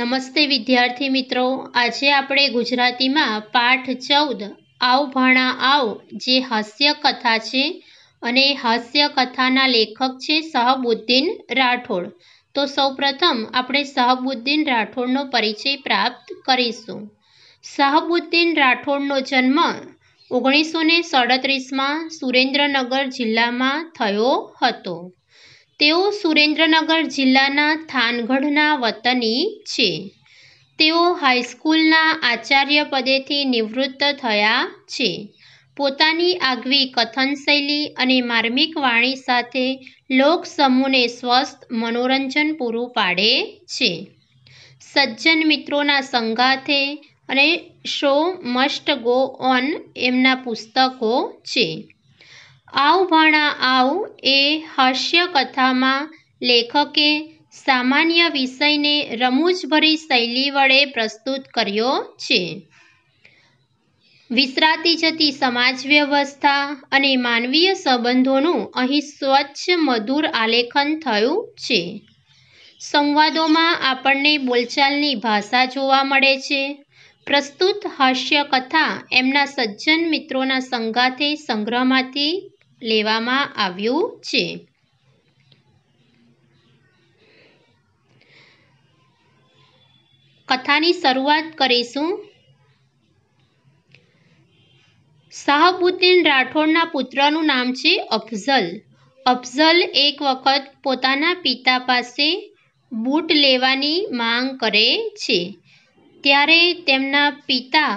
નમસ્તે વિદ્યાર્થી મિત્રો આજે આપણે ગુજરાતીમાં પાઠ ચૌદ આવ ભાણા આવ જે હાસ્ય કથા છે અને હાસ્ય કથાના લેખક છે સહબુદ્દીન રાઠોડ તો સૌપ્રથમ આપણે સહબુદ્દીન રાઠોડનો પરિચય પ્રાપ્ત કરીશું સહબુદ્દીન રાઠોડનો જન્મ ઓગણીસો ને સડત્રીસમાં સુરેન્દ્રનગર જિલ્લામાં થયો હતો તેઓ સુરેન્દ્રનગર જિલ્લાના થાનગઢના વતની છે તેઓ હાઈસ્કૂલના આચાર્ય પદેથી નિવૃત્ત થયા છે પોતાની આગવી કથન શૈલી અને માર્મિક વાણી સાથે લોક સમૂહને સ્વસ્થ મનોરંજન પૂરું પાડે છે સજ્જન મિત્રોના સંગાથે અને શો મસ્ટ ગો ઓન એમના પુસ્તકો છે આવ ભાણા આવ એ હાસ્યકથામાં લેખકે સામાન્ય વિષયને રમૂજભરી શૈલી વડે પ્રસ્તુત કર્યો છે વિસરાતી જતી સમાજ વ્યવસ્થા અને માનવીય સંબંધોનું અહીં સ્વચ્છ મધુર આલેખન થયું છે સંવાદોમાં આપણને બોલચાલની ભાષા જોવા મળે છે પ્રસ્તુત હાસ્યકથા એમના સજ્જન મિત્રોના સંગાથે સંગ્રહમાંથી લેવામાં આવ્યું છે કથાની શરૂઆત કરીશું શાહબુદ્દીન રાઠોડના પુત્રનું નામ છે અફઝલ અફઝલ એક વખત પોતાના પિતા પાસે બૂટ લેવાની માંગ કરે છે ત્યારે તેમના પિતા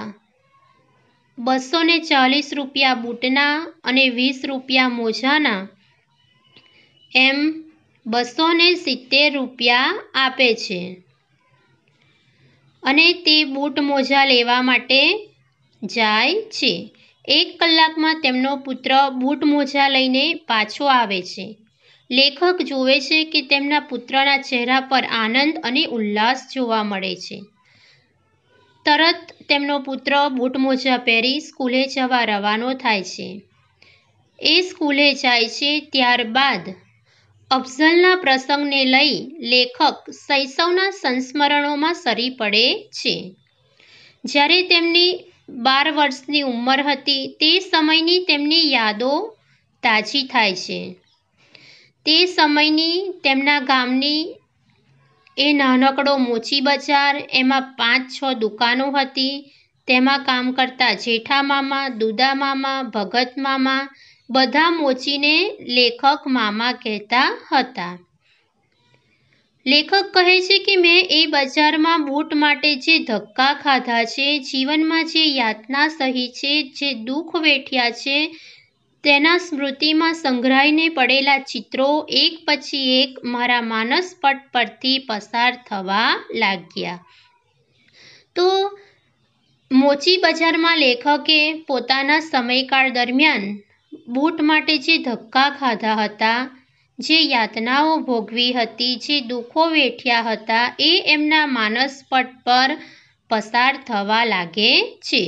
બસો ને ચાલીસ રૂપિયા બૂટના અને વીસ રૂપિયા મોજાના એમ બસો ને સિત્તેર રૂપિયા આપે છે અને તે બૂટ મોજા લેવા માટે જાય છે એક કલાકમાં તેમનો પુત્ર બૂટ મોજા લઈને પાછો આવે છે લેખક જુએ છે કે તેમના પુત્રના ચહેરા પર આનંદ અને ઉલ્લાસ જોવા મળે છે તરત તેમનો પુત્ર બૂટ મોજા પહેરી સ્કૂલે જવા રવાનો થાય છે એ સ્કૂલે જાય છે ત્યારબાદ અફઝલના પ્રસંગને લઈ લેખક શૈશવના સંસ્મરણોમાં સરી પડે છે જ્યારે તેમની બાર વર્ષની ઉંમર હતી તે સમયની તેમની યાદો તાજી થાય છે તે સમયની તેમના ગામની એ નાનકડો મોચી બજાર એમાં પાંચ છ દુકાનો હતી તેમાં કામ કરતા જેઠા મામા દુદા મામા ભગત મામા બધા મોચીને લેખક મામા કહેતા હતા લેખક કહે છે કે મેં એ બજારમાં બૂટ માટે જે ધક્કા ખાધા છે જીવનમાં જે યાતના સહી છે જે દુઃખ વેઠ્યા છે તેના સ્મૃતિમાં સંઘરાઈને પડેલા ચિત્રો એક પછી એક મારા માનસ પટ પરથી પસાર થવા લાગ્યા તો મોચી બજારમાં લેખકે પોતાના સમયકાળ દરમિયાન બૂટ માટે જે ધક્કા ખાધા હતા જે યાતનાઓ ભોગવી હતી જે દુઃખો વેઠ્યા હતા એ એમના માનસપટ પર પસાર થવા લાગે છે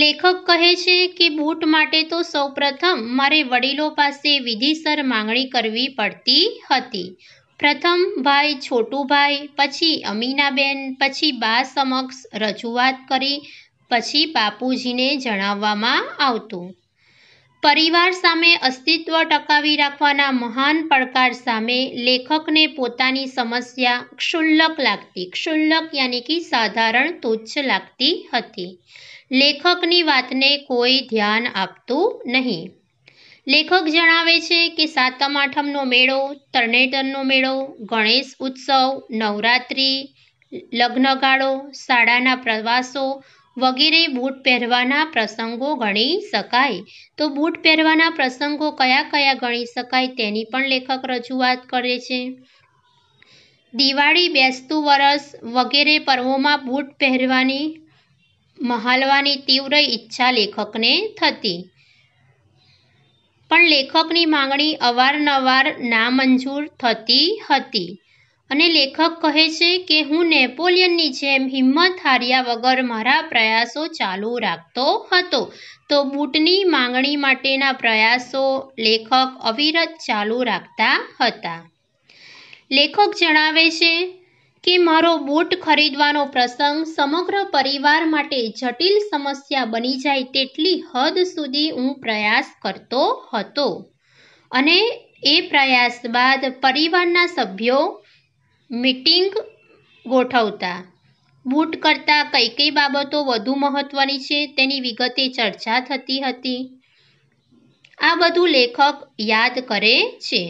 લેખક કહે છે કે બૂટ માટે તો સૌ પ્રથમ મારે વડીલો પાસે વિધિસર માંગણી કરવી પડતી હતી પ્રથમ ભાઈ છોટુભાઈ પછી અમીનાબેન પછી બા સમક્ષ રજૂઆત કરી પછી બાપુજીને જણાવવામાં આવતું પરિવાર સામે અસ્તિત્વ ટકાવી રાખવાના મહાન પડકાર સામે લેખકને પોતાની સમસ્યા ક્ષુલ્લક લાગતી ક્ષુલ્લક યાની કે સાધારણ તુચ્છ લાગતી હતી લેખકની વાતને કોઈ ધ્યાન આપતું નહીં લેખક જણાવે છે કે સાતમ આઠમનો મેળો તરણેટરનો મેળો ગણેશ ઉત્સવ નવરાત્રિ લગ્નગાળો શાળાના પ્રવાસો વગેરે બૂટ પહેરવાના પ્રસંગો ગણી શકાય તો બૂટ પહેરવાના પ્રસંગો કયા કયા ગણી શકાય તેની પણ લેખક રજૂઆત કરે છે દિવાળી બેસતું વર્ષ વગેરે પર્વોમાં બૂટ પહેરવાની મહાલવાની તીવ્ર ઈચ્છા લેખકને થતી પણ લેખકની માંગણી અવારનવાર નામંજૂર થતી હતી અને લેખક કહે છે કે હું નેપોલિયનની જેમ હિંમત હાર્યા વગર મારા પ્રયાસો ચાલુ રાખતો હતો તો બૂટની માંગણી માટેના પ્રયાસો લેખક અવિરત ચાલુ રાખતા હતા લેખક જણાવે છે કે મારો બૂટ ખરીદવાનો પ્રસંગ સમગ્ર પરિવાર માટે જટિલ સમસ્યા બની જાય તેટલી હદ સુધી હું પ્રયાસ કરતો હતો અને એ પ્રયાસ બાદ પરિવારના સભ્યો મિટિંગ ગોઠવતા બૂટ કરતાં કઈ કઈ બાબતો વધુ મહત્ત્વની છે તેની વિગતે ચર્ચા થતી હતી આ બધું લેખક યાદ કરે છે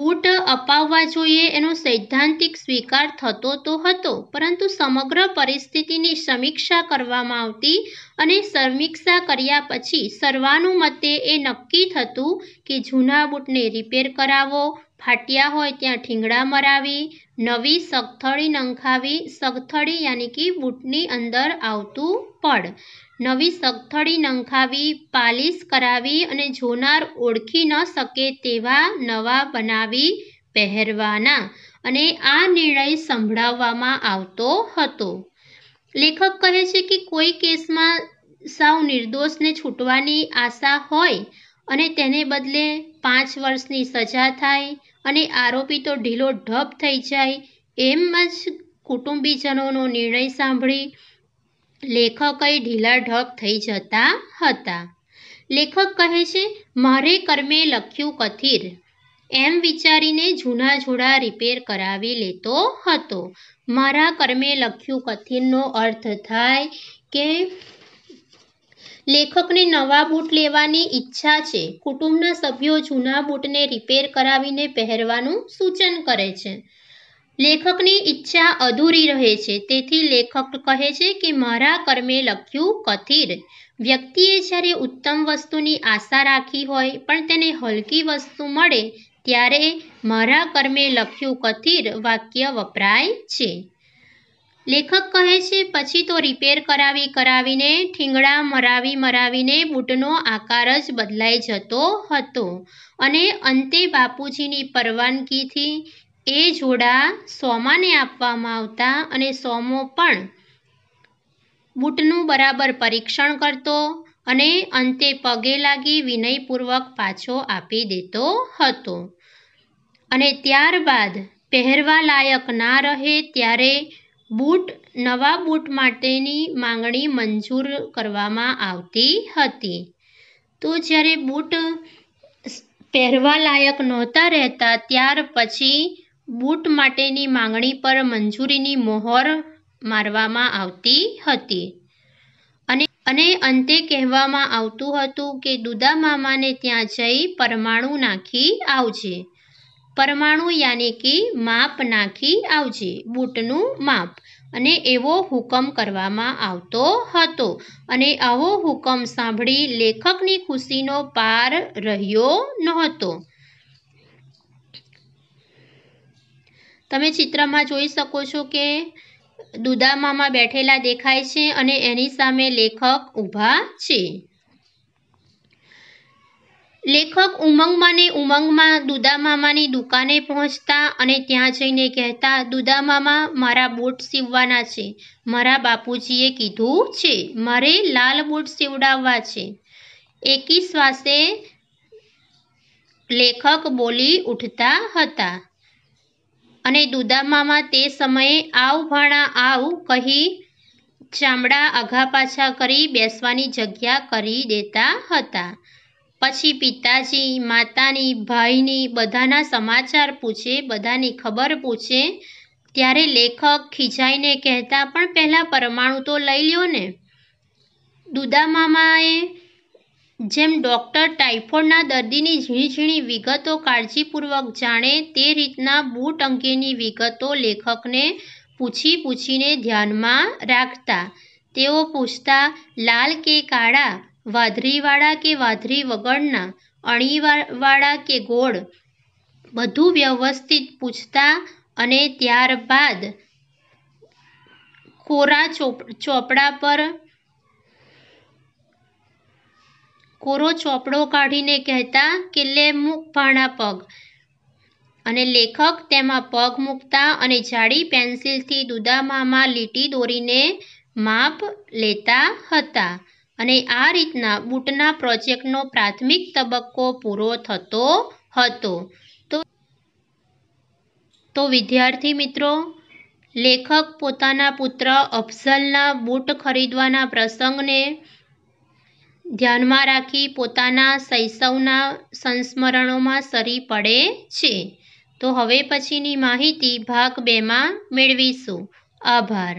બૂટ અપાવવા જોઈએ એનો સૈદ્ધાંતિક સ્વીકાર થતો તો હતો પરંતુ સમગ્ર પરિસ્થિતિની સમીક્ષા કરવામાં આવતી અને સમીક્ષા કર્યા પછી સર્વાનુમતે એ નક્કી થતું કે જૂના બૂટને રિપેર કરાવો ફાટ્યા હોય ત્યાં ઠીંગડા મરાવી નવી સગથળી નંખાવી સગથળી યાની કે બૂટની અંદર આવતું પડ નવી સગથડી નંખાવી પાલિશ કરાવી અને જોનાર ઓળખી ન શકે તેવા નવા બનાવી પહેરવાના અને આ નિર્ણય સંભળાવવામાં આવતો હતો લેખક કહે છે કે કોઈ કેસમાં સાવ નિર્દોષને છૂટવાની આશા હોય અને તેને બદલે પાંચ વર્ષની સજા થાય અને આરોપી તો ઢીલો ઢપ થઈ જાય એમ જ કુટુંબીજનોનો નિર્ણય સાંભળી લેખકય ઢીલાઢક થઈ જતા હતા લેખક કહે છે મારે કર્મે લખ્યું કથિર એમ વિચારીને જૂના જોડા રિપેર કરાવી લેતો હતો મારા કર્મે લખ્યું કથિરનો અર્થ થાય કે લેખકને નવા બૂટ લેવાની ઈચ્છા છે કુટુંબના સભ્યો જૂના બૂટને રિપેર કરાવીને પહેરવાનું સૂચન કરે છે લેખકની ઈચ્છા અધૂરી રહે છે તેથી લેખક કહે છે કે મારા કર્મે લખ્યું કથિર વ્યક્તિએ જ્યારે ઉત્તમ વસ્તુની આશા રાખી હોય પણ તેને હલકી વસ્તુ મળે ત્યારે મારા કર્મે લખ્યું કથિર વાક્ય વપરાય છે લેખક કહે છે પછી તો રિપેર કરાવી કરાવીને ઠીંગડા મરાવી મરાવીને બૂટનો આકાર જ બદલાઈ જતો હતો અને અંતે બાપુજીની પરવાનગીથી એ જોડા સોમાને આપવામાં આવતા અને સોમો પણ બૂટનું બરાબર પરીક્ષણ કરતો અને અંતે પગે લાગી વિનયપૂર્વક પાછો આપી દેતો હતો અને ત્યારબાદ પહેરવા લાયક ના રહે ત્યારે બૂટ નવા બૂટ માટેની માંગણી મંજૂર કરવામાં આવતી હતી તો જ્યારે બૂટ પહેરવા લાયક નહોતા રહેતા ત્યાર પછી બૂટ માટેની માંગણી પર મંજૂરીની મોહર મારવામાં આવતી હતી અને અને અંતે કહેવામાં આવતું હતું કે દુદા મામાને ત્યાં જઈ પરમાણુ નાખી આવજે પરમાણુ યાની કે માપ નાખી આવજે બૂટનું માપ અને એવો હુકમ કરવામાં આવતો હતો અને આવો હુકમ સાંભળી લેખકની ખુશીનો પાર રહ્યો નહોતો તમે ચિત્રમાં જોઈ શકો છો કે દુદામામા બેઠેલા દેખાય છે અને એની સામે લેખક ઊભા છે લેખક ઉમંગમાં ને ઉમંગમાં દુદામામાની દુકાને પહોંચતા અને ત્યાં જઈને કહેતા દુદામામા મારા બૂટ સીવવાના છે મારા બાપુજીએ કીધું છે મારે લાલ બૂટ સીવડાવવા છે એકી શ્વાસે લેખક બોલી ઉઠતા હતા અને દુદામામાં તે સમયે આવ ભાણા આવ કહી ચામડા આઘા પાછા કરી બેસવાની જગ્યા કરી દેતા હતા પછી પિતાજી માતાની ભાઈની બધાના સમાચાર પૂછે બધાની ખબર પૂછે ત્યારે લેખક ખીજાઈને કહેતા પણ પહેલાં પરમાણુ તો લઈ લ્યો ને દુદામામાએ જેમ ડોક્ટર ટાઇફોઇડના દર્દીની ઝીણી ઝીણી વિગતો કાળજીપૂર્વક જાણે તે રીતના બૂટ અંગેની વિગતો લેખકને પૂછી પૂછીને ધ્યાનમાં રાખતા તેઓ પૂછતા લાલ કે કાળા વાદળીવાળા કે વાદળી વગરના અણીવાળા કે ગોળ બધું વ્યવસ્થિત પૂછતા અને ત્યારબાદ કોરા ચોપડા પર કોરો ચોપડો કાઢીને કહેતા કે લે મૂક ભાણા પગ અને લેખક તેમાં પગ મૂકતા અને જાડી પેન્સિલથી દુદામામાં લીટી દોરીને માપ લેતા હતા અને આ રીતના બૂટના પ્રોજેક્ટનો પ્રાથમિક તબક્કો પૂરો થતો હતો તો વિદ્યાર્થી મિત્રો લેખક પોતાના પુત્ર અફઝલના બૂટ ખરીદવાના પ્રસંગને ધ્યાનમાં રાખી પોતાના શૈશવના સંસ્મરણોમાં સરી પડે છે તો હવે પછીની માહિતી ભાગ બેમાં મેળવીશું આભાર